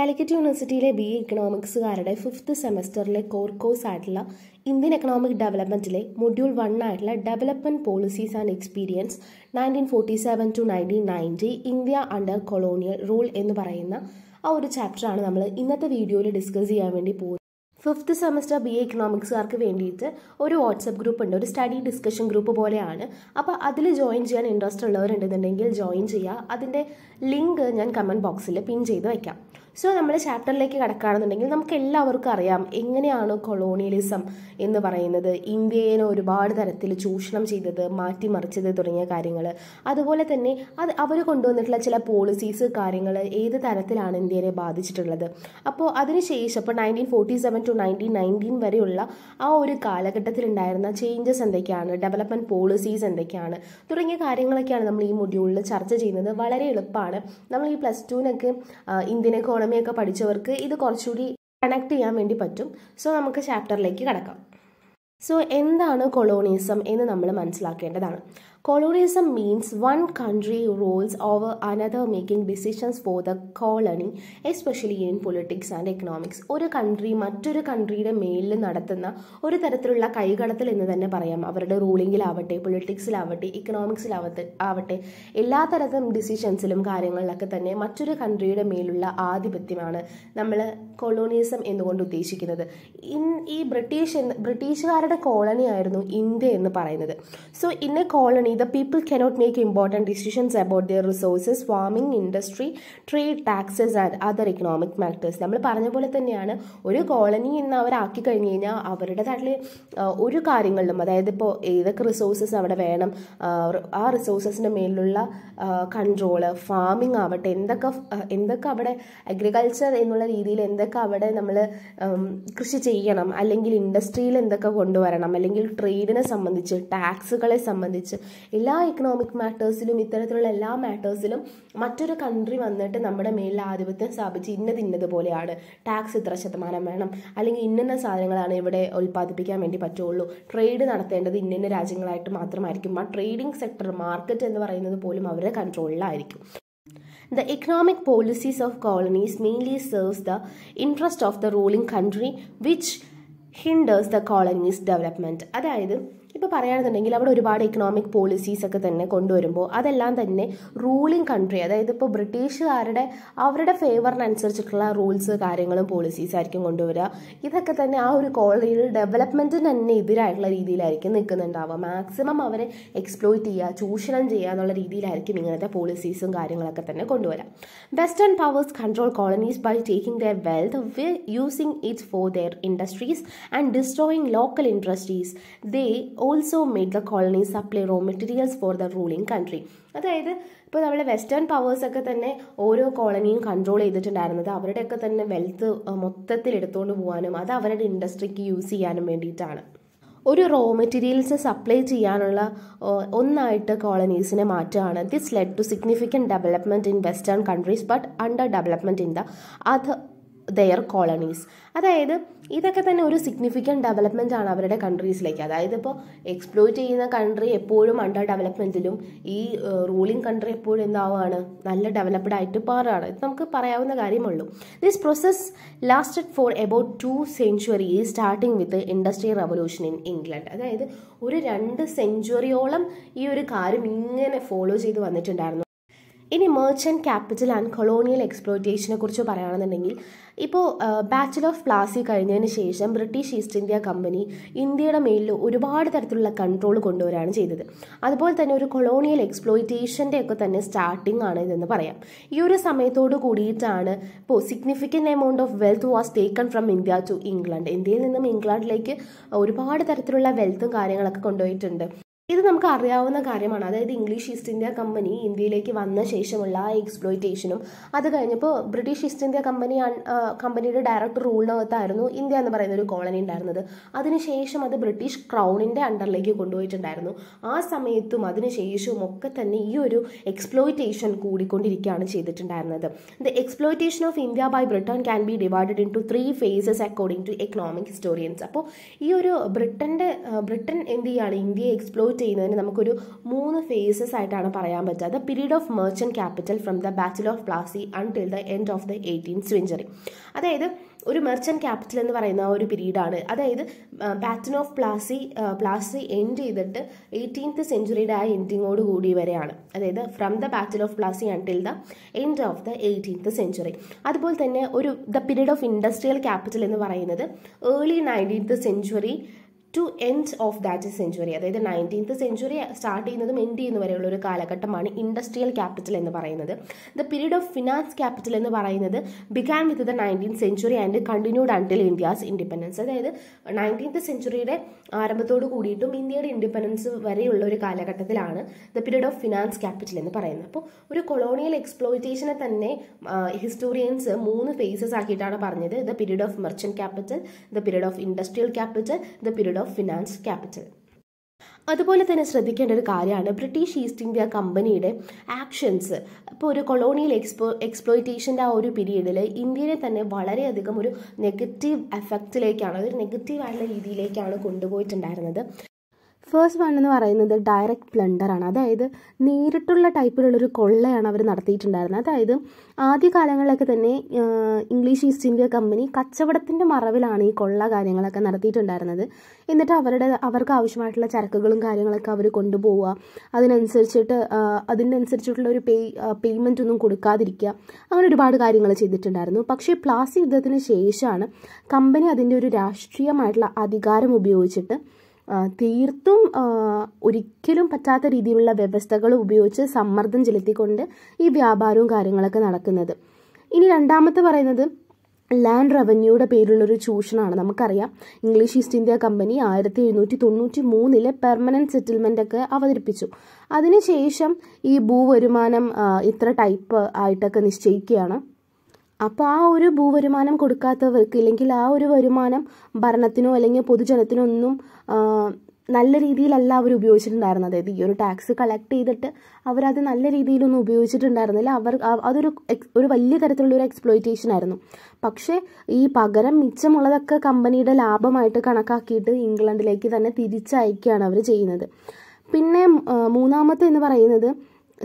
കാലിക്കറ്റ് യൂണിവേഴ്സിറ്റിയിലെ B A ഇക്കണോമിക്സുകാരുടെ fifth സെമസ്റ്ററിലെ കോർ കോഴ്സ് ആയിട്ടുള്ള ഇന്ത്യൻ എക്കണോമിക് ഡെവലപ്മെൻറ്റിലെ മൊഡ്യൂൾ വൺ ആയിട്ടുള്ള development policies and experience nineteen forty seven to nineteen ninety India under colonial rule എന്ന് പറയുന്ന ആ ഒരു ചാപ്റ്ററാണ് നമ്മൾ ഇന്നത്തെ വീഡിയോയിൽ ഡിസ്കസ് ചെയ്യാൻ വേണ്ടി പോകുന്നത് ഫിഫ്ത്ത് സെമസ്റ്റർ ബി എ ഇക്കണോമിക്സുകാർക്ക് വേണ്ടിയിട്ട് ഒരു വാട്സപ്പ് ഗ്രൂപ്പ് ഉണ്ട് ഒരു സ്റ്റഡി ഡിസ്കഷൻ ഗ്രൂപ്പ് പോലെയാണ് അപ്പോൾ അതിൽ ജോയിൻ ചെയ്യാൻ ഇൻട്രസ്റ്റ് ഉള്ളവരുണ്ടെന്നുണ്ടെങ്കിൽ ജോയിൻ ചെയ്യുക അതിൻ്റെ ലിങ്ക് ഞാൻ കമൻറ്റ് ബോക്സിൽ പിൻ ചെയ്ത് വയ്ക്കാം സോ നമ്മൾ ചാപ്റ്ററിലേക്ക് കിടക്കുകയാണെന്നുണ്ടെങ്കിൽ നമുക്ക് എല്ലാവർക്കും അറിയാം എങ്ങനെയാണ് കൊളോണിയലിസം എന്ന് പറയുന്നത് ഇന്ത്യയെ ഒരുപാട് തരത്തിൽ ചൂഷണം ചെയ്തത് മാറ്റിമറിച്ചത് തുടങ്ങിയ കാര്യങ്ങൾ അതുപോലെ തന്നെ അത് അവർ കൊണ്ടുവന്നിട്ടുള്ള ചില പോളിസീസ് കാര്യങ്ങൾ ഏത് തരത്തിലാണ് ഇന്ത്യയെ ബാധിച്ചിട്ടുള്ളത് അപ്പോൾ അതിനുശേഷം ഇപ്പോൾ nineteen forty seven to nineteen nineteen വരെയുള്ള ആ ഒരു കാലഘട്ടത്തിലുണ്ടായിരുന്ന ചേഞ്ചസ് എന്തൊക്കെയാണ് ഡെവലപ്മെൻറ്റ് പോളിസീസ് എന്തൊക്കെയാണ് തുടങ്ങിയ കാര്യങ്ങളൊക്കെയാണ് നമ്മൾ ഈ മൊഡ്യൂളിൽ ചർച്ച ചെയ്യുന്നത് വളരെ എളുപ്പമാണ് നമ്മൾ ഈ പ്ലസ് ടുവിനൊക്കെ ഇന്ത്യൻ എക്കോണമി എക്കണമിയൊക്കെ പഠിച്ചവർക്ക് ഇത് കുറച്ചുകൂടി കണക്ട് ചെയ്യാൻ വേണ്ടി പറ്റും സോ നമുക്ക് ചാപ്റ്ററിലേക്ക് കടക്കാം സോ എന്താണ് കൊളോണിയസം എന്ന് നമ്മൾ മനസ്സിലാക്കേണ്ടതാണ് colonialism means one country rules over another making decisions for the colony especially in politics and economics ഒരു കൺട്രി മറ്റൊരു കൺട്രിയുടെ മേലിൽ നടത്തുന്ന ഒരു തരത്തിലുള്ള കൈകടത്തൽ എന്ന് തന്നെ പറയാം അവരുടെ റൂളിങ്ങിലാവട്ടെ പൊളിറ്റിക്സിലാവട്ടെ ഇക്കണോമിക്സിലാവട്ടെ ആവട്ടെ എല്ലാ തരത്തിലും ഡിസിഷൻസിലും കാര്യങ്ങളിലൊക്കെ തന്നെ മറ്റൊരു കൺട്രിയുടെ മേലുള്ള ആധിപത്യമാണ് നമ്മൾ കൊളോണിയസം എന്നുകൊണ്ട് ഉദ്ദേശിക്കുന്നത് ഇൻ ഈ ബ്രിട്ടീഷ് ബ്രിട്ടീഷുകാരുടെ കോളനി ആയിരുന്നു ഇന്ത്യ എന്ന് പറയുന്നത് so in a colony company, the people cannot make important decisions about their resources farming industry trade taxes and other economic matters നമ്മൾ പറഞ്ഞ പോലെ തന്നെയാണ് ഒരു കോളനി എന്ന് അവരാക്കി കഴിഞ്ഞ് കഴിഞ്ഞാൽ അവരുടെ നാട്ടിൽ ഒരു കാര്യങ്ങളിലും അതായത് ഇപ്പോൾ ഏതൊക്കെ റിസോഴ്സസ് അവിടെ വേണം ആ റിസോഴ്സസിൻ്റെ മേലുള്ള കൺട്രോള് ഫാമിംഗ് ആവട്ടെ എന്തൊക്കെ എന്തൊക്കെ അവിടെ അഗ്രികൾച്ചർ എന്നുള്ള രീതിയിൽ എന്തൊക്കെ അവിടെ നമ്മൾ കൃഷി ചെയ്യണം അല്ലെങ്കിൽ ഇൻഡസ്ട്രിയിൽ എന്തൊക്കെ കൊണ്ടുവരണം അല്ലെങ്കിൽ ട്രേഡിനെ സംബന്ധിച്ച് ടാക്സുകളെ സംബന്ധിച്ച് എല്ലാ ഇക്കണോമിക് മാറ്റേഴ്സിലും ഇത്തരത്തിലുള്ള എല്ലാ മാറ്റേഴ്സിലും മറ്റൊരു കൺട്രി വന്നിട്ട് നമ്മുടെ മേലിൽ ആധിപത്യം സ്ഥാപിച്ച് ഇന്നത് ഇന്നതുപോലെയാണ് ടാക്സ് ഇത്ര ശതമാനം വേണം അല്ലെങ്കിൽ ഇന്നിന്ന സാധനങ്ങളാണ് ഇവിടെ ഉൽപ്പാദിപ്പിക്കാൻ വേണ്ടി പറ്റുള്ളൂ ട്രേഡ് നടത്തേണ്ടത് ഇന്നിന്ന രാജ്യങ്ങളായിട്ട് മാത്രമായിരിക്കും ആ ട്രേഡിംഗ് സെക്ടർ മാർക്കറ്റ് എന്ന് പറയുന്നത് പോലും അവരുടെ കൺട്രോളിലായിരിക്കും the economic policies of colonies mainly serves the interest of the ruling country which hinders the colonies development അതായത് ഇപ്പോൾ പറയുകയാണെന്നുണ്ടെങ്കിൽ അവിടെ ഒരുപാട് ഇക്കണോമിക് പോളിസീസ് ഒക്കെ തന്നെ കൊണ്ടുവരുമ്പോൾ അതെല്ലാം തന്നെ റൂളിംഗ് കൺട്രി അതായത് ഇപ്പോൾ ബ്രിട്ടീഷുകാരുടെ അവരുടെ ഫേവറിനനുസരിച്ചിട്ടുള്ള റൂൾസ് കാര്യങ്ങളും പോളിസീസ് ആയിരിക്കും കൊണ്ടുവരിക ഇതൊക്കെ തന്നെ ആ ഒരു കോളനിയിൽ ഡെവലപ്മെൻറ്റിന് തന്നെ എതിരായിട്ടുള്ള രീതിയിലായിരിക്കും നിൽക്കുന്നുണ്ടാവുക മാക്സിമം അവരെ എക്സ്പ്ലോയിറ്റ് ചെയ്യുക ചൂഷണം ചെയ്യുക എന്നുള്ള രീതിയിലായിരിക്കും ഇങ്ങനത്തെ പോളിസീസും കാര്യങ്ങളൊക്കെ തന്നെ കൊണ്ടുവരാം western powers control colonies by taking their wealth we using it for their industries and destroying local industries they also make the colony supply raw materials for the ruling country അതായത് ഇപ്പോൾ നമ്മുടെ വെസ്റ്റേൺ പവേഴ്സൊക്കെ തന്നെ ഓരോ കോളനിയും control ചെയ്തിട്ടുണ്ടായിരുന്നത് അവരുടെയൊക്കെ തന്നെ wealth മൊത്തത്തിൽ എടുത്തുകൊണ്ട് പോകാനും അത് അവരുടെ ഇൻഡസ്ട്രിക്ക് യൂസ് ചെയ്യാനും വേണ്ടിയിട്ടാണ് ഒരു റോ മെറ്റീരിയൽസ് സപ്ലൈ ചെയ്യാനുള്ള ഒന്നായിട്ട് കോളനീസിനെ മാറ്റുകയാണ് this led to significant development in western countries but under development in the അത് ദെയർ കോളണീസ് അതായത് ഇതൊക്കെ തന്നെ ഒരു സിഗ്നിഫിക്കൻറ്റ് ഡെവലപ്മെൻ്റ് ആണ് അവരുടെ കൺട്രീസിലേക്ക് അതായത് ഇപ്പോൾ എക്സ്പ്ലോയിറ്റ് ചെയ്യുന്ന കൺട്രി എപ്പോഴും അണ്ടർ ഡെവലപ്മെൻറ്റിലും ഈ റൂളിംഗ് കൺട്രി എപ്പോഴും എന്താവുകയാണ് നല്ല ഡെവലപ്ഡ് ആയിട്ട് മാറുകയാണ് ഇത് നമുക്ക് പറയാവുന്ന കാര്യമുള്ളൂ this process lasted for about two century ഈ starting with industrial revolution in England അതായത് ഒരു രണ്ട് സെഞ്ച്വറിയോളം ഈ ഒരു കാര്യം ഇങ്ങനെ ഫോളോ ചെയ്ത് വന്നിട്ടുണ്ടായിരുന്നു ഇനി മെർച്ചൻറ്റ് ക്യാപിറ്റൽ ആൻഡ് കൊളോണിയൽ എക്സ്പ്ലോയിറ്റേഷനെ കുറിച്ച് പറയുകയാണെന്നുണ്ടെങ്കിൽ ഇപ്പോൾ ബാച്ചൽ ഓഫ് പ്ലാസി കഴിഞ്ഞതിന് ശേഷം ബ്രിട്ടീഷ് ഈസ്റ്റ് ഇന്ത്യ കമ്പനി ഇന്ത്യയുടെ മേലിൽ ഒരുപാട് തരത്തിലുള്ള കൺട്രോൾ കൊണ്ടുവരികയാണ് ചെയ്തത് അതുപോലെ തന്നെ ഒരു കൊളോണിയൽ എക്സ്പ്ലോയിറ്റേഷൻ്റെ ഒക്കെ തന്നെ സ്റ്റാർട്ടിംഗ് ആണ് ഇതെന്ന് പറയാം ഈ ഒരു സമയത്തോട് കൂടിയിട്ടാണ് ഇപ്പോൾ significant amount of wealth was taken from India to England ഇന്ത്യയിൽ നിന്നും ഇംഗ്ലണ്ടിലേക്ക് ഒരുപാട് തരത്തിലുള്ള വെൽത്തും കാര്യങ്ങളൊക്കെ കൊണ്ടുപോയിട്ടുണ്ട് ഇത് നമുക്ക് അറിയാവുന്ന കാര്യമാണ് അതായത് ഇംഗ്ലീഷ് ഈസ്റ്റ് ഇന്ത്യ കമ്പനി ഇന്ത്യയിലേക്ക് വന്ന ശേഷമുള്ള ആ എക്സ്പ്ലോയിറ്റേഷനും അത് കഴിഞ്ഞപ്പോൾ ബ്രിട്ടീഷ് ഈസ്റ്റ് ഇന്ത്യ കമ്പനി കമ്പനിയുടെ ഡയറക്ടർ റൂളിനകത്തായിരുന്നു ഇന്ത്യ എന്ന് പറയുന്ന ഒരു കോളനി ഉണ്ടായിരുന്നത് അതിനുശേഷം അത് ബ്രിട്ടീഷ് ക്രൗണിൻ്റെ അണ്ടറിലേക്ക് കൊണ്ടുപോയിട്ടുണ്ടായിരുന്നു ആ സമയത്തും അതിനുശേഷവും ഒക്കെ തന്നെ ഈ ഒരു എക്സ്പ്ലോയിറ്റേഷൻ കൂടിക്കൊണ്ടിരിക്കുകയാണ് ചെയ്തിട്ടുണ്ടായിരുന്നത് the exploitation of India by Britain can be divided into three phases according to economic historians അപ്പോൾ ഈ ഒരു ബ്രിട്ടൻ്റെ ബ്രിട്ടൻ എന്ത് ചെയ്യുകയാണ് ഇന്ത്യയെ എക്സ്പ്ലോയിറ്റ് കൗണ്ട് ചെയ്യുന്നതിന് നമുക്കൊരു മൂന്ന് ഫേസസ് ആയിട്ടാണ് പറയാൻ പറ്റുക the period of merchant capital from the battle of Plassey until the end of the eighteen century അതായത് ഒരു മെർച്ചൻറ്റ് ക്യാപിറ്റൽ എന്ന് പറയുന്ന ഒരു പീരീഡാണ് അതായത് battle of Plassey Plassey end ചെയ്തിട്ട് എയ്റ്റീൻത്ത് സെഞ്ചുറിയുടെ ആ എൻഡിങ്ങോട് കൂടി വരെയാണ് അതായത് from the battle of Plassey until the end of the eighteenth century അതുപോലെ തന്നെ ഒരു the period of industrial capital എന്ന് പറയുന്നത് early nineteenth century to end of that century അതായത് നയൻറ്റീൻത്ത് സെഞ്ചുറി സ്റ്റാർട്ട് ചെയ്യുന്നതും എൻഡ് ചെയ്യുന്ന വരെയുള്ള ഒരു കാലഘട്ടമാണ് ഇൻഡസ്ട്രിയൽ ക്യാപിറ്റൽ എന്ന് പറയുന്നത് the period of finance capital എന്ന് പറയുന്നത് began with the nineteen century and continued until India's independence അതായത് നയൻറ്റീൻത്ത് സെഞ്ചുറിയുടെ ആരംഭത്തോട് കൂടിയിട്ടും ഇന്ത്യയുടെ ഇൻഡിപെൻഡൻസ് വരെയുള്ള ഒരു കാലഘട്ടത്തിലാണ് the period of finance capital എന്ന് പറയുന്നത് അപ്പോൾ ഒരു കൊളോണിയൽ എക്സ്പ്ലോയിറ്റേഷനെ തന്നെ ഹിസ്റ്റോറിയൻസ് മൂന്ന് ഫേസസ് ആക്കിയിട്ടാണ് പറഞ്ഞത് the period of merchant capital the period of industrial capital the period of finance capital അതുപോലെ തന്നെ ശ്രദ്ധിക്കേണ്ട ഒരു കാര്യമാണ് ബ്രിട്ടീഷ് ഈസ്റ്റ് ഇന്ത്യ കമ്പനിയുടെ ആക്ഷൻസ് ഇപ്പോൾ ഒരു കൊളോണിയൽ എക്സ്പോ എക്സ്പ്ലോയിറ്റേഷൻ്റെ ആ ഒരു പീരീഡിൽ ഇന്ത്യയെ തന്നെ വളരെയധികം ഒരു നെഗറ്റീവ് എഫക്റ്റിലേക്കാണ് ഒരു നെഗറ്റീവായിട്ടുള്ള രീതിയിലേക്കാണ് കൊണ്ടുപോയിട്ടുണ്ടായിരുന്നത് ഫസ്റ്റ് വൺ എന്ന് പറയുന്നത് ഡയറക്റ്റ് പ്ലണ്ടറാണ് അതായത് നേരിട്ടുള്ള ടൈപ്പിലുള്ളൊരു കൊള്ളയാണ് അവർ നടത്തിയിട്ടുണ്ടായിരുന്നത് അതായത് ആദ്യ കാലങ്ങളിലൊക്കെ തന്നെ ഇംഗ്ലീഷ് ഈസ്റ്റ് ഇന്ത്യ കമ്പനി കച്ചവടത്തിൻ്റെ മറവിലാണ് ഈ കൊള്ള കാര്യങ്ങളൊക്കെ നടത്തിയിട്ടുണ്ടായിരുന്നത് എന്നിട്ട് അവരുടെ അവർക്ക് ആവശ്യമായിട്ടുള്ള ചരക്കുകളും കാര്യങ്ങളൊക്കെ അവർ കൊണ്ടുപോവുക അതിനനുസരിച്ചിട്ട് അതിനനുസരിച്ചിട്ടുള്ള ഒരു പേ പേയ്മെൻ്റ് ഒന്നും കൊടുക്കാതിരിക്കുക അങ്ങനെ ഒരുപാട് കാര്യങ്ങൾ ചെയ്തിട്ടുണ്ടായിരുന്നു പക്ഷേ പ്ലാസി യുദ്ധത്തിന് ശേഷമാണ് കമ്പനി അതിൻ്റെ ഒരു രാഷ്ട്രീയമായിട്ടുള്ള അധികാരം ഉപയോഗിച്ചിട്ട് തീർത്തും ഒരിക്കലും പറ്റാത്ത രീതിയിലുള്ള വ്യവസ്ഥകൾ ഉപയോഗിച്ച് സമ്മർദ്ദം ചെലുത്തിക്കൊണ്ട് ഈ വ്യാപാരവും കാര്യങ്ങളൊക്കെ നടക്കുന്നത് ഇനി രണ്ടാമത്തെ പറയുന്നത് ലാൻഡ് റവന്യൂയുടെ പേരിലുള്ളൊരു ചൂഷണമാണ് നമുക്കറിയാം ഇംഗ്ലീഷ് ഈസ്റ്റ് ഇന്ത്യ കമ്പനി ആയിരത്തി എഴുന്നൂറ്റി തൊണ്ണൂറ്റി മൂന്നിലെ പെർമനൻറ്റ് സെറ്റിൽമെൻ്റ് ഒക്കെ അവതരിപ്പിച്ചു അതിനുശേഷം ഈ ഭൂവരുമാനം ഇത്ര ടൈപ്പ് ആയിട്ടൊക്കെ നിശ്ചയിക്കുകയാണ് അപ്പോൾ ആ ഒരു ഭൂവരുമാനം കൊടുക്കാത്തവർക്ക് ഇല്ലെങ്കിൽ ആ ഒരു വരുമാനം ഭരണത്തിനോ അല്ലെങ്കിൽ പൊതുജനത്തിനോ ഒന്നും നല്ല രീതിയിലല്ല അവർ ഉപയോഗിച്ചിട്ടുണ്ടായിരുന്നത് അതായത് ഈ ഒരു ടാക്സ് കളക്ട് ചെയ്തിട്ട് അവരത് നല്ല രീതിയിലൊന്നും ഉപയോഗിച്ചിട്ടുണ്ടായിരുന്നില്ല അവർ അതൊരു ഒരു വലിയ തരത്തിലുള്ള ഒരു എക്സ്പ്ലോയിറ്റേഷൻ ആയിരുന്നു പക്ഷേ ഈ പകരം മിച്ചമുള്ളതൊക്കെ കമ്പനിയുടെ ലാഭമായിട്ട് കണക്കാക്കിയിട്ട് ഇംഗ്ലണ്ടിലേക്ക് തന്നെ തിരിച്ചയക്കുകയാണ് അവർ ചെയ്യുന്നത് പിന്നെ മൂന്നാമത്തെ എന്ന് പറയുന്നത്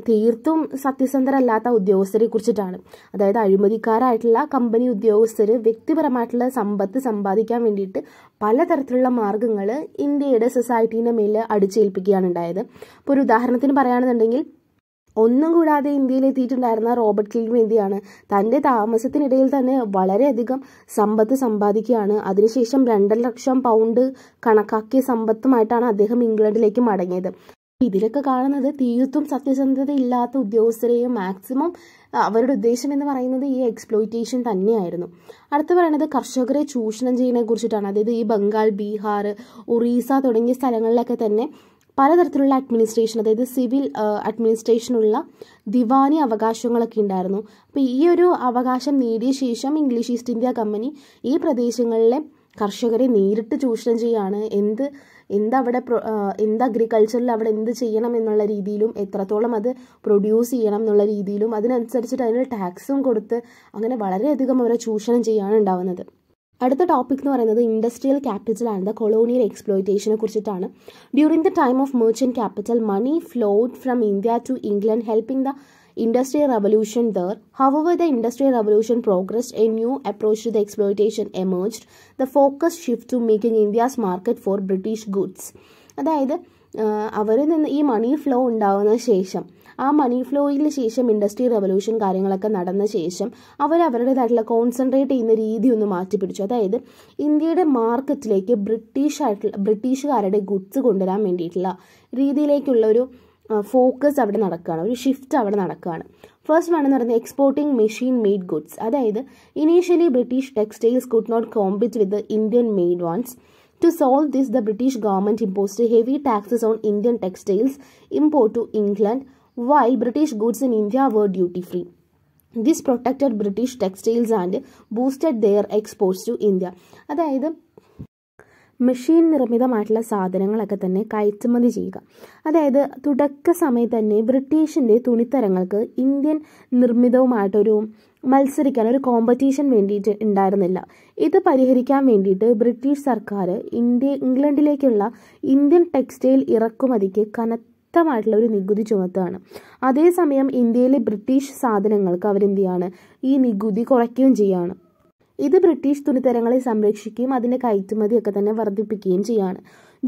തീർത്തും സത്യസന്ധരല്ലാത്ത ഉദ്യോഗസ്ഥരെ കുറിച്ചിട്ടാണ് അതായത് അഴിമതിക്കാരായിട്ടുള്ള കമ്പനി ഉദ്യോഗസ്ഥർ വ്യക്തിപരമായിട്ടുള്ള സമ്പത്ത് സമ്പാദിക്കാൻ വേണ്ടിയിട്ട് പലതരത്തിലുള്ള മാർഗങ്ങൾ ഇന്ത്യയുടെ സൊസൈറ്റീൻ്റെ മേൽ അടിച്ചേൽപ്പിക്കുകയാണ് ഉണ്ടായത് ഇപ്പോൾ ഒരു ഉദാഹരണത്തിന് പറയുകയാണെന്നുണ്ടെങ്കിൽ ഒന്നും കൂടാതെ ഇന്ത്യയിൽ എത്തിയിട്ടുണ്ടായിരുന്ന റോബർട്ട് കിൽവേന്തിയാണ് തൻ്റെ താമസത്തിനിടയിൽ തന്നെ വളരെയധികം സമ്പത്ത് സമ്പാദിക്കുകയാണ് അതിനുശേഷം രണ്ടര ലക്ഷം പൗണ്ട് കണക്കാക്കിയ സമ്പത്തുമായിട്ടാണ് അദ്ദേഹം ഇംഗ്ലണ്ടിലേക്ക് മടങ്ങിയത് ഇതിലൊക്കെ കാണുന്നത് തീർത്തും സത്യസന്ധത ഇല്ലാത്ത ഉദ്യോഗസ്ഥരെയും മാക്സിമം അവരുടെ ഉദ്ദേശം എന്ന് പറയുന്നത് ഈ എക്സ്പ്ലോയിറ്റേഷൻ തന്നെയായിരുന്നു അടുത്ത് പറയുന്നത് കർഷകരെ ചൂഷണം ചെയ്യുന്നതിനെ കുറിച്ചിട്ടാണ് അതായത് ഈ ബംഗാൾ ബീഹാർ ഒറീസ തുടങ്ങിയ സ്ഥലങ്ങളിലൊക്കെ തന്നെ പലതരത്തിലുള്ള അഡ്മിനിസ്ട്രേഷൻ അതായത് സിവിൽ അഡ്മിനിസ്ട്രേഷനുള്ള ദിവാനി അവകാശങ്ങളൊക്കെ ഉണ്ടായിരുന്നു അപ്പോൾ ഈ ഒരു അവകാശം നേടിയ ശേഷം ഇംഗ്ലീഷ് ഈസ്റ്റ് ഇന്ത്യ കമ്പനി ഈ പ്രദേശങ്ങളിലെ കർഷകരെ നേരിട്ട് ചൂഷണം ചെയ്യാണ് എന്ത് എന്തവിടെ എന്ത് അഗ്രികൾച്ചറിൽ അവിടെ എന്ത് ചെയ്യണം എന്നുള്ള രീതിയിലും എത്രത്തോളം അത് പ്രൊഡ്യൂസ് ചെയ്യണം എന്നുള്ള രീതിയിലും അതിനനുസരിച്ചിട്ട് അതിനൊരു ടാക്സും കൊടുത്ത് അങ്ങനെ വളരെയധികം അവരെ ചൂഷണം ചെയ്യാണ് ഉണ്ടാവുന്നത് അടുത്ത ടോപ്പിക് എന്ന് പറയുന്നത് industrial capital and the colonial എക്സ്പ്ലോയിറ്റേഷനെ കുറിച്ചിട്ടാണ് during the time of merchant capital money flowed from India to England helping the Industrial Revolution there. However, the Industrial Revolution progressed, a new approach to the exploitation emerged. The focus shift to making India's market for British goods അതായത് അവരിൽ നിന്ന് ഈ മണി flow ഉണ്ടാകുന്ന ശേഷം ആ മണി ഫ്ലോയിൽ ശേഷം industry revolution കാര്യങ്ങളൊക്കെ നടന്ന ശേഷം അവർ അവരുടേതായിട്ടുള്ള കോൺസെൻട്രേറ്റ് ചെയ്യുന്ന രീതി ഒന്ന് മാറ്റിപ്പിടിച്ചു അതായത് ഇന്ത്യയുടെ മാർക്കറ്റിലേക്ക് ബ്രിട്ടീഷായിട്ടുള്ള ബ്രിട്ടീഷുകാരുടെ ഗുഡ്സ് കൊണ്ടുവരാൻ വേണ്ടിയിട്ടുള്ള രീതിയിലേക്കുള്ള ഒരു ഫോക്കസ് അവിടെ നടക്കുകയാണ് ഒരു ഷിഫ്റ്റ് അവിടെ നടക്കുകയാണ് ഫസ്റ്റ് വൺ എന്ന് പറയുന്നത് എക്സ്പോർട്ടിംഗ് മെഷീൻ മെയ്ഡ് ഗുഡ്സ് അതായത് initially British textiles could not compete with Indian made ones to solve this the British government imposed heavy taxes on Indian textiles import to England while British goods in India were duty free this protected British textiles and boosted their exports to India അതായത് മെഷീൻ നിർമ്മിതമായിട്ടുള്ള സാധനങ്ങളൊക്കെ തന്നെ കയറ്റുമതി ചെയ്യുക അതായത് തുടക്ക സമയത്ത് തന്നെ ബ്രിട്ടീഷിൻ്റെ തുണിത്തരങ്ങൾക്ക് ഇന്ത്യൻ നിർമ്മിതവുമായിട്ടൊരു മത്സരിക്കാൻ ഒരു കോമ്പറ്റീഷൻ വേണ്ടിയിട്ട് ഉണ്ടായിരുന്നില്ല ഇത് പരിഹരിക്കാൻ വേണ്ടിയിട്ട് ബ്രിട്ടീഷ് സർക്കാർ ഇന്ത്യ ഇംഗ്ലണ്ടിലേക്കുള്ള ഇന്ത്യൻ ടെക്സ്റ്റൈൽ ഇറക്കുമതിക്ക് കനത്തമായിട്ടുള്ള ഒരു നികുതി ചുമത്തുകയാണ് അതേസമയം ഇന്ത്യയിലെ ബ്രിട്ടീഷ് സാധനങ്ങൾക്ക് അവരെന്ത് ചെയ്യാണ് ഈ നികുതി കുറയ്ക്കുകയും ചെയ്യുകയാണ് ഇത് ബ്രിട്ടീഷ് തുണിത്തരങ്ങളെ സംരക്ഷിക്കുകയും അതിൻ്റെ കയറ്റുമതിയൊക്കെ തന്നെ വർദ്ധിപ്പിക്കുകയും ചെയ്യുകയാണ്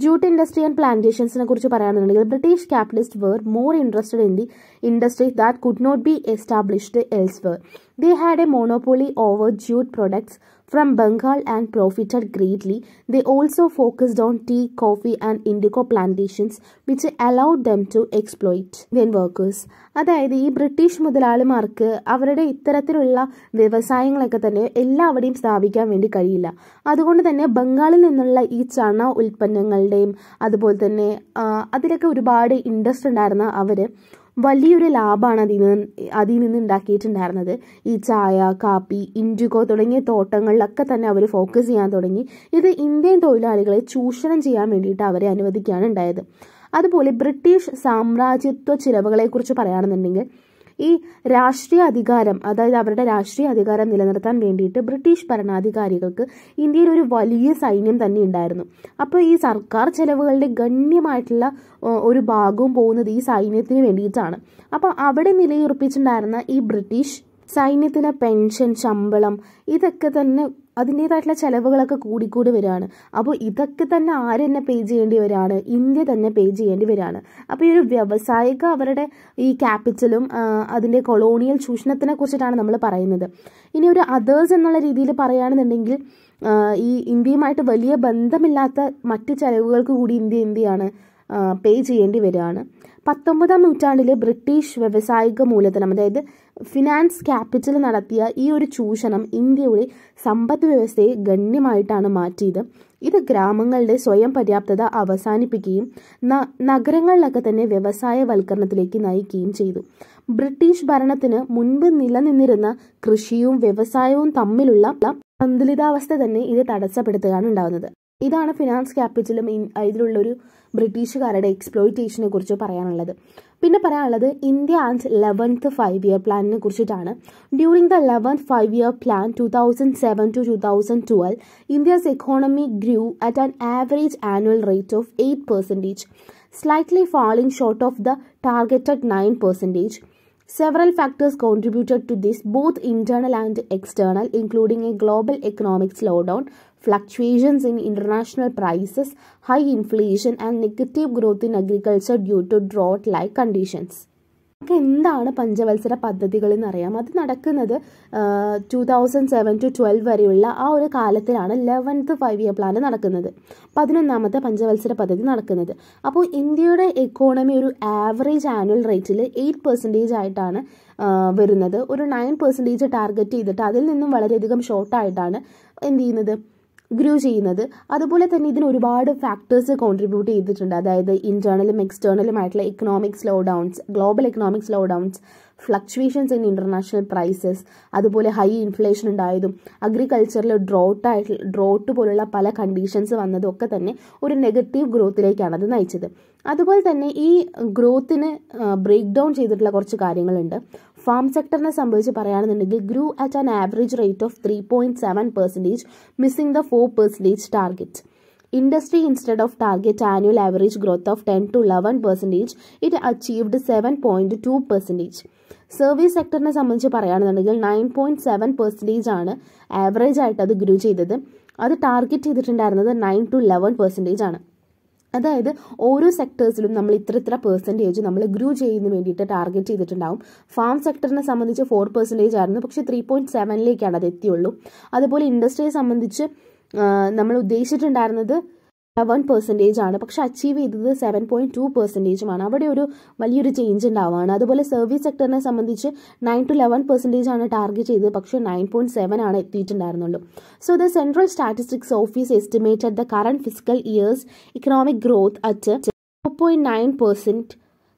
ജൂട്ട് ഇൻഡസ്ട്രി ആൻഡ് പ്ലാന്റേഷൻസിനെ കുറിച്ച് പറയുകയാണെന്നുണ്ടെങ്കിൽ British capitalist were more interested in the industry that could not be established where they had a monopoly over jute products from Bengal and profited greatly. They also focused on tea, coffee and indigo plantations which allowed them to exploit Indian workers. അതായത് ഈ British മുതലാളിമാർക്ക് അവരുടെ ഇത്തരത്തിലുള്ള വ്യവസായങ്ങളൊക്കെ തന്നെ എല്ലാവരുടെയും സ്ഥാപിക്കാൻ വേണ്ടി കഴിയില്ല അതുകൊണ്ട് തന്നെ ബംഗാളിൽ നിന്നുള്ള ഈ ചണ ഉൽപ്പന്നങ്ങളുടെയും അതുപോലെ തന്നെ അതിലൊക്കെ ഒരുപാട് ഇൻട്രസ്റ്റ് ഉണ്ടായിരുന്ന അവർ വലിയൊരു ലാഭമാണ് അതിൽ നിന്ന് അതിൽ നിന്ന് ഉണ്ടാക്കിയിട്ടുണ്ടായിരുന്നത് ഈ ചായ കാപ്പി ഇൻഡിഗോ തുടങ്ങിയ തോട്ടങ്ങളിലൊക്കെ തന്നെ അവർ ഫോക്കസ് ചെയ്യാൻ തുടങ്ങി ഇത് ഇന്ത്യൻ തൊഴിലാളികളെ ചൂഷണം ചെയ്യാൻ വേണ്ടിയിട്ട് അവരെ അനുവദിക്കുകയാണ് ഉണ്ടായത് അതുപോലെ ബ്രിട്ടീഷ് സാമ്രാജ്യത്വ ചിലവുകളെക്കുറിച്ച് പറയുകയാണെന്നുണ്ടെങ്കിൽ ഈ രാഷ്ട്രീയ അധികാരം അതായത് അവരുടെ രാഷ്ട്രീയ അധികാരം നിലനിർത്താൻ വേണ്ടിയിട്ട് ബ്രിട്ടീഷ് ഭരണാധികാരികൾക്ക് ഇന്ത്യയിൽ ഒരു വലിയ സൈന്യം തന്നെ ഉണ്ടായിരുന്നു അപ്പോൾ ഈ സർക്കാർ ചെലവുകളുടെ ഗണ്യമായിട്ടുള്ള ഒരു ഭാഗവും പോകുന്നത് ഈ സൈന്യത്തിന് വേണ്ടിയിട്ടാണ് അപ്പോൾ അവിടെ നിലയുറപ്പിച്ചിട്ടുണ്ടായിരുന്ന ഈ ബ്രിട്ടീഷ് സൈന്യത്തിന് പെൻഷൻ ശമ്പളം ഇതൊക്കെ തന്നെ അതിൻ്റെതായിട്ടുള്ള ചിലവുകളൊക്കെ കൂടിക്കൂടി വരികയാണ് അപ്പോൾ ഇതൊക്കെ തന്നെ ആര് പേ ചെയ്യേണ്ടി വരികയാണ് ഇന്ത്യ തന്നെ പേ ചെയ്യേണ്ടി വരികയാണ് അപ്പോൾ ഈ ഒരു വ്യവസായിക അവരുടെ ഈ ക്യാപിറ്റലും അതിൻ്റെ കൊളോണിയൽ ചൂഷണത്തിനെ കുറിച്ചിട്ടാണ് നമ്മൾ പറയുന്നത് ഇനി ഒരു അതേഴ്സ് എന്നുള്ള രീതിയിൽ പറയുകയാണെന്നുണ്ടെങ്കിൽ ഈ ഇന്ത്യയുമായിട്ട് വലിയ ബന്ധമില്ലാത്ത മറ്റ് ചിലവുകൾക്ക് കൂടി ഇന്ത്യ എന്തിയാണ് പേ ചെയ്യേണ്ടി വരികയാണ് പത്തൊമ്പതാം നൂറ്റാണ്ടിൽ ബ്രിട്ടീഷ് വ്യവസായിക മൂലധനം അതായത് ഫിനാൻസ് ക്യാപിറ്റൽ നടത്തിയ ഈ ഒരു ചൂഷണം ഇന്ത്യയുടെ സമ്പദ് വ്യവസ്ഥയെ ഗണ്യമായിട്ടാണ് മാറ്റിയത് ഇത് ഗ്രാമങ്ങളുടെ സ്വയം പര്യാപ്തത അവസാനിപ്പിക്കുകയും നഗരങ്ങളിലൊക്കെ തന്നെ വ്യവസായവൽക്കരണത്തിലേക്ക് നയിക്കുകയും ചെയ്തു ബ്രിട്ടീഷ് ഭരണത്തിന് മുൻപ് നിലനിന്നിരുന്ന കൃഷിയും വ്യവസായവും തമ്മിലുള്ള സന്തുലിതാവസ്ഥ തന്നെ ഇത് തടസ്സപ്പെടുത്തുകയാണ് ഉണ്ടാകുന്നത് ഇതാണ് ഫിനാൻസ് ക്യാപിറ്റലും ഇതിലുള്ളൊരു ബ്രിട്ടീഷുകാരുടെ എക്സ്പ്ലോയിറ്റേഷനെ കുറിച്ച് പറയാനുള്ളത് പിന്നെ പറയാനുള്ളത് India and eleventh five year പ്ലാനിനെ കുറിച്ചിട്ടാണ് during the eleventh five year plan two thousand seven to two thousand twelve India's economy grew at an average annual rate of eight percentage slightly falling short of the targeted nine percentage factors contributed to this both both and external including a global global economic slowdown, fluctuations in international prices, high inflation and negative growth in agriculture due to drought-like conditions. നമുക്ക് എന്താണ് പഞ്ചവത്സര പദ്ധതികൾ എന്നറിയാം അത് നടക്കുന്നത് two thousand seven to twelve വരെയുള്ള ആ ഒരു കാലത്തിലാണ് ലെവൻത്ത് ഫൈവ് ഇയർ പ്ലാൻ നടക്കുന്നത് പതിനൊന്നാമത്തെ പഞ്ചവത്സര പദ്ധതി നടക്കുന്നത് അപ്പോൾ ഇന്ത്യയുടെ എക്കോണമി ഒരു ആവറേജ് ആനുവൽ റേറ്റിൽ എയ്റ്റ് പെർസെൻറ്റേജ് ആയിട്ടാണ് വരുന്നത് ഒരു നയൻ പെർസെൻറ്റേജ് ടാർഗറ്റ് ചെയ്തിട്ട് അതിൽ നിന്നും വളരെയധികം ഷോർട്ടായിട്ടാണ് എന്ത് ചെയ്യുന്നത് ഗ്രോ ചെയ്യുന്നത് അതുപോലെ തന്നെ ഇതിന് ഒരുപാട് ഫാക്ടേഴ്സ് കോൺട്രിബ്യൂട്ട് ചെയ്തിട്ടുണ്ട് അതായത് ഇൻറ്റേർണലും എക്സ്റ്റേണലും ആയിട്ടുള്ള economic slowdowns global economic slowdowns fluctuations in international prices അതുപോലെ ഹൈ ഇൻഫ്ലേഷൻ ഉണ്ടായതും അഗ്രികൾച്ചറിൽ ഡ്രോട്ടായിട്ടുള്ള ഡ്രോട്ട് പോലുള്ള പല കണ്ടീഷൻസ് വന്നതും ഒക്കെ തന്നെ ഒരു നെഗറ്റീവ് ഗ്രോത്തിലേക്കാണ് അത് നയിച്ചത് അതുപോലെ തന്നെ ഈ ഗ്രോത്തിന് ബ്രേക്ക് ഡൗൺ ചെയ്തിട്ടുള്ള കുറച്ച് കാര്യങ്ങളുണ്ട് ഫാം സെക്ടറിനെ സംബന്ധിച്ച് പറയുകയാണെന്നുണ്ടെങ്കിൽ grew at an average rate of three point seven percentage missing the four percentage target industry instead of target annual average growth of ten to eleven percentage it achieved seven point two percentage service സെക്ടറിനെ സംബന്ധിച്ച് പറയുകയാണെന്നുണ്ടെങ്കിൽ nine point seven percentage ആണ് average ആയിട്ട് അത് ഗ്രൂ ചെയ്തത് അത് target ചെയ്തിട്ടുണ്ടായിരുന്നത് nine to eleven percentage ആണ് അതായത് ഓരോ സെക്ടേഴ്സിലും നമ്മൾ ഇത്ര ഇത്ര പെർസെൻറ്റേജ് നമ്മൾ ഗ്രൂ ചെയ്യുന്ന വേണ്ടിയിട്ട് ടാർഗറ്റ് ചെയ്തിട്ടുണ്ടാവും ഫാം സെക്ടറിനെ സംബന്ധിച്ച് ഫോർ പെർസെൻറ്റേജ് ആയിരുന്നു പക്ഷേ ത്രീ പോയിൻറ്റ് സെവനിലേക്കാണ് അത് എത്തിയുള്ളൂ അതുപോലെ ഇൻഡസ്ട്രിയെ സംബന്ധിച്ച് നമ്മൾ ഉദ്ദേശിച്ചിട്ടുണ്ടായിരുന്നത് വൺ പെർസെൻറ്റേജ് ആണ് പക്ഷെ അച്ചീവ് ചെയ്തത് സെവൻ പോയിന്റ് ടു പെർസെൻറ്റേജുമാണ് അവിടെ ഒരു വലിയൊരു ചേഞ്ച് ഉണ്ടാവുകയാണ് അതുപോലെ സർവീസ് സെക്ടറിനെ സംബന്ധിച്ച് നയൻ ടു ലെവൻ പെർസെൻറ്റേജ് ആണ് ടാർഗറ്റ് ചെയ്തത് പക്ഷേ നയൻ പോയിന്റ് സെവൻ ആണ് എത്തിയിട്ടുണ്ടായിരുന്നുള്ളൂ so the central statistics office estimated the current fiscal years economic growth at point nine percent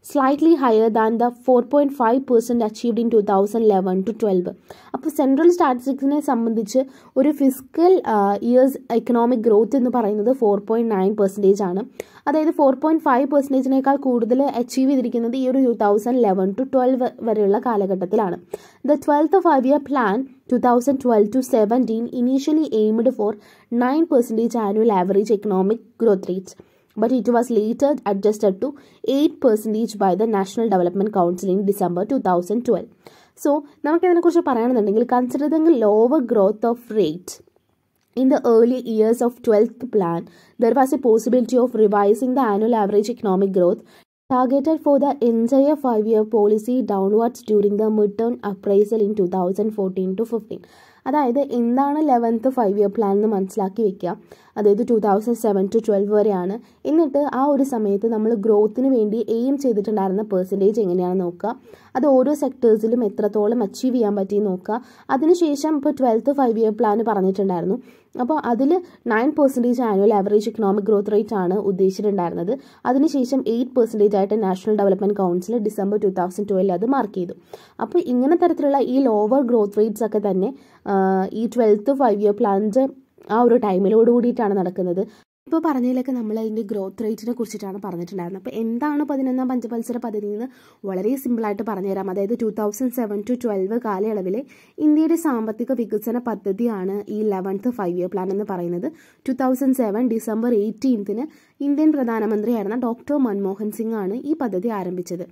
slightly higher than the four slightly five than achieved in two thousand eleven to twelve അപ്പോൾ central സ്റ്റാറ്റിസ്റ്റിക്സിനെ സംബന്ധിച്ച് ഒരു physical years economic growth എന്ന് പറയുന്നത് four point nine percentage ആണ് അതായത് four point five പെർസെൻറ്റേജിനേക്കാൾ കൂടുതൽ achieve ചെയ്തിരിക്കുന്നത് ഈ ഒരു two thousand eleven to twelve വരെയുള്ള കാലഘട്ടത്തിലാണ് the twelfth five year plan two thousand twelve to seventeen initially aimed for nine percentage annual average economic growth rates but it was later adjusted to 8% by the National Development Council in December 2012. So നമുക്കതിനെക്കുറിച്ച് പറയുകയാണെന്നുണ്ടെങ്കിൽ consider the lower growth of rate In the early years of 12th plan, there was a possibility of revising the annual average economic growth targeted for the entire five-year policy downwards during the midterm appraisal in 2014 to 15. അതായത് എന്താണ് eleventh five year plan എന്ന് മനസ്സിലാക്കി വെക്കുക അതായത് two thousand seven to twelve വരെയാണ് എന്നിട്ട് ആ ഒരു സമയത്ത് നമ്മൾ ഗ്രോത്തിന് വേണ്ടി എയിം ചെയ്തിട്ടുണ്ടായിരുന്ന പെർസെൻറ്റേജ് എങ്ങനെയാണ് നോക്കുക അത് ഓരോ സെക്ടേഴ്സിലും എത്രത്തോളം അച്ചീവ് ചെയ്യാൻ പറ്റി നോക്കുക അതിനുശേഷം ഇപ്പോൾ ട്വൽത്ത് ഫൈവ് ഇയർ പ്ലാൻ പറഞ്ഞിട്ടുണ്ടായിരുന്നു അപ്പോൾ അതിൽ nine percentage annual average economic growth rate ആണ് ഉദ്ദേശിച്ചിട്ടുണ്ടായിരുന്നത് അതിനുശേഷം എയ്റ്റ് പെർസെൻറ്റേജ് ആയിട്ട് national development council December two thousand ട്വൽവിൽ അത് മാർക്ക് ചെയ്തു അപ്പോൾ ഇങ്ങനെ തരത്തിലുള്ള ഈ ലോവർ ഗ്രോത്ത് റേറ്റ്സ് ഒക്കെ തന്നെ ഈ ട്വൽത്ത് ഫൈവ് ഇയർ പ്ലാനിൻ്റെ ആ ഒരു ടൈമിലോട് കൂടിയിട്ടാണ് നടക്കുന്നത് ഇപ്പോൾ പറഞ്ഞതിലൊക്കെ നമ്മൾ അതിൻ്റെ ഗ്രോത്ത് റേറ്റിനെ കുറിച്ചിട്ടാണ് പറഞ്ഞിട്ടുണ്ടായിരുന്നത് അപ്പോൾ എന്താണ് പതിനൊന്നാം പഞ്ചവത്സര പദ്ധതി എന്ന് വളരെ സിമ്പിളായിട്ട് പറഞ്ഞുതരാം അതായത് two thousand seven to twelve കാലയളവിൽ ഇന്ത്യയുടെ സാമ്പത്തിക വികസന പദ്ധതിയാണ് ഈ ലെവൻത്ത് ഫൈവ് ഇയർ പ്ലാൻ എന്ന് പറയുന്നത് ടു തൗസൻഡ് സെവൻ ഡിസംബർ എയ്റ്റീൻത്തിന് ഇന്ത്യൻ പ്രധാനമന്ത്രിയായിരുന്ന ഡോക്ടർ മൻമോഹൻ സിംഗ് ആണ് ഈ പദ്ധതി ആരംഭിച്ചത്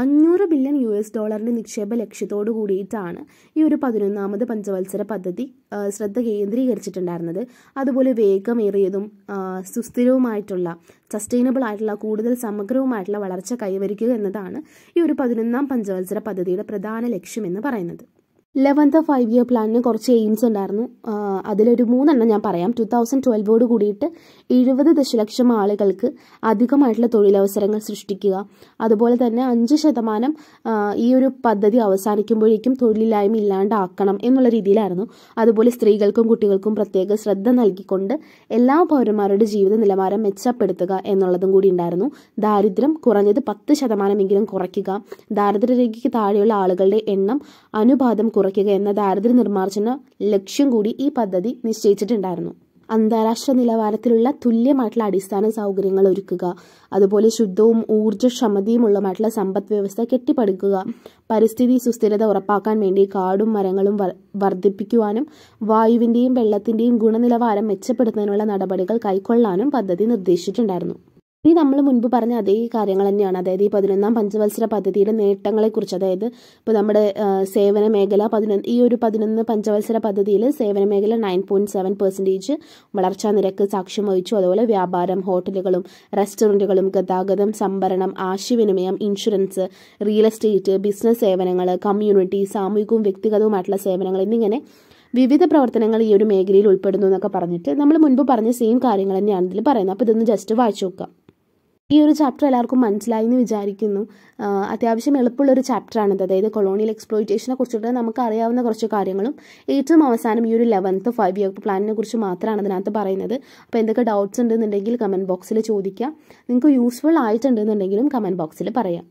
അഞ്ഞൂറ് ബില്യൺ യു എസ് ഡോളറിൻ്റെ നിക്ഷേപ ലക്ഷ്യത്തോടു കൂടിയിട്ടാണ് ഈ ഒരു പതിനൊന്നാമത് പഞ്ചവത്സര പദ്ധതി ശ്രദ്ധ കേന്ദ്രീകരിച്ചിട്ടുണ്ടായിരുന്നത് അതുപോലെ വേഗമേറിയതും സുസ്ഥിരവുമായിട്ടുള്ള സസ്റ്റൈനബിൾ ആയിട്ടുള്ള കൂടുതൽ സമഗ്രവുമായിട്ടുള്ള വളർച്ച കൈവരിക്കുക എന്നതാണ് ഈ ഒരു പതിനൊന്നാം പഞ്ചവത്സര പദ്ധതിയുടെ പ്രധാന ലക്ഷ്യമെന്ന് പറയുന്നത് ലെവൻത്ത് ഫൈവ് ഇയർ പ്ലാനിന് കുറച്ച് എയിംസ് ഉണ്ടായിരുന്നു അതിലൊരു മൂന്നെണ്ണം ഞാൻ പറയാം ടു തൗസൻഡ് ട്വൽവോട് കൂടിയിട്ട് എഴുപത് ദശലക്ഷം ആളുകൾക്ക് അധികമായിട്ടുള്ള തൊഴിലവസരങ്ങൾ സൃഷ്ടിക്കുക അതുപോലെ തന്നെ അഞ്ച് ശതമാനം ഈ ഒരു പദ്ധതി അവസാനിക്കുമ്പോഴേക്കും തൊഴിലില്ലായ്മ ഇല്ലാണ്ടാക്കണം എന്നുള്ള രീതിയിലായിരുന്നു അതുപോലെ സ്ത്രീകൾക്കും കുട്ടികൾക്കും പ്രത്യേക ശ്രദ്ധ നൽകിക്കൊണ്ട് എല്ലാ പൗരന്മാരുടെ ജീവിത നിലവാരം മെച്ചപ്പെടുത്തുക എന്നുള്ളതും കൂടി ഉണ്ടായിരുന്നു ദാരിദ്ര്യം കുറഞ്ഞത് പത്ത് ശതമാനമെങ്കിലും കുറയ്ക്കുക ദാരിദ്ര്യരേഖയ്ക്ക് താഴെയുള്ള ആളുകളുടെ എണ്ണം അനുപാതം കുറയ്ക്കുക എന്ന ദാരിദ്ര്യ നിർമ്മാർജ്ജന ലക്ഷ്യം കൂടി ഈ പദ്ധതി നിശ്ചയിച്ചിട്ടുണ്ടായിരുന്നു അന്താരാഷ്ട്ര നിലവാരത്തിലുള്ള തുല്യമായിട്ടുള്ള അടിസ്ഥാന സൗകര്യങ്ങൾ ഒരുക്കുക അതുപോലെ ശുദ്ധവും ഊർജ്ജക്ഷമതയുമുള്ളതുമായിട്ടുള്ള സമ്പദ് വ്യവസ്ഥ കെട്ടിപ്പടുക്കുക പരിസ്ഥിതി സുസ്ഥിരത ഉറപ്പാക്കാൻ വേണ്ടി കാടും മരങ്ങളും വർദ്ധിപ്പിക്കുവാനും വായുവിന്റെയും വെള്ളത്തിന്റെയും ഗുണനിലവാരം മെച്ചപ്പെടുത്തുന്നതിനുള്ള നടപടികൾ കൈക്കൊള്ളാനും പദ്ധതി നിർദ്ദേശിച്ചിട്ടുണ്ടായിരുന്നു ഇനി നമ്മൾ മുൻപ് പറഞ്ഞ അതേ കാര്യങ്ങൾ തന്നെയാണ് അതായത് ഈ പതിനൊന്നാം പഞ്ചവത്സര പദ്ധതിയുടെ നേട്ടങ്ങളെക്കുറിച്ച് അതായത് ഇപ്പോൾ നമ്മുടെ സേവന മേഖല പതിനൊന്ന് ഈ ഒരു പതിനൊന്ന് പഞ്ചവത്സര പദ്ധതിയിൽ സേവന മേഖല നയൻ പോയിൻറ്റ് സെവൻ പെർസെൻറ്റേജ് വളർച്ചാ നിരക്ക് സാക്ഷ്യം വഹിച്ചു അതുപോലെ വ്യാപാരം ഹോട്ടലുകളും റെസ്റ്റോറൻറ്റുകളും ഗതാഗതം സംഭരണം ആശയവിനിമയം ഇൻഷുറൻസ് റിയൽ എസ്റ്റേറ്റ് ബിസിനസ് സേവനങ്ങൾ കമ്മ്യൂണിറ്റി സാമൂഹികവും വ്യക്തിഗതവുമായിട്ടുള്ള സേവനങ്ങൾ എന്നിങ്ങനെ വിവിധ പ്രവർത്തനങ്ങൾ ഈ ഒരു മേഖലയിൽ ഉൾപ്പെടുന്നു എന്നൊക്കെ പറഞ്ഞിട്ട് നമ്മൾ മുൻപ് പറഞ്ഞ സെയിം കാര്യങ്ങൾ തന്നെയാണ് ഇതിൽ പറയുന്നത് അപ്പോൾ ഇതൊന്ന് ജസ്റ്റ് വായിച്ചു നോക്കാം ഈ ഒരു ചാപ്റ്റർ എല്ലാവർക്കും മനസ്സിലായി എന്ന് വിചാരിക്കുന്നു അത്യാവശ്യം ഒരു ചാപ്റ്ററാണിത് അതായത് കൊളോണിയൽ എക്സ്പ്ലോയിറ്റേഷനെ കുറിച്ചിട്ട് നമുക്ക് അറിയാവുന്ന കുറച്ച് കാര്യങ്ങളും ഏറ്റവും അവസാനം ഈ ഒരു ലെവൻത്ത് ഫൈവ് ഇയർ പ്ലാനിനെ കുറിച്ച് മാത്രമാണ് അതിനകത്ത് പറയുന്നത് അപ്പോൾ എന്തൊക്കെ ഡൗട്ട്സ് ഉണ്ടെന്നുണ്ടെങ്കിൽ കമൻറ്റ് ബോക്സിൽ ചോദിക്കാം നിങ്ങൾക്ക് യൂസ്ഫുൾ ആയിട്ടുണ്ടെന്നുണ്ടെങ്കിലും കമൻറ്റ് ബോക്സിൽ പറയാം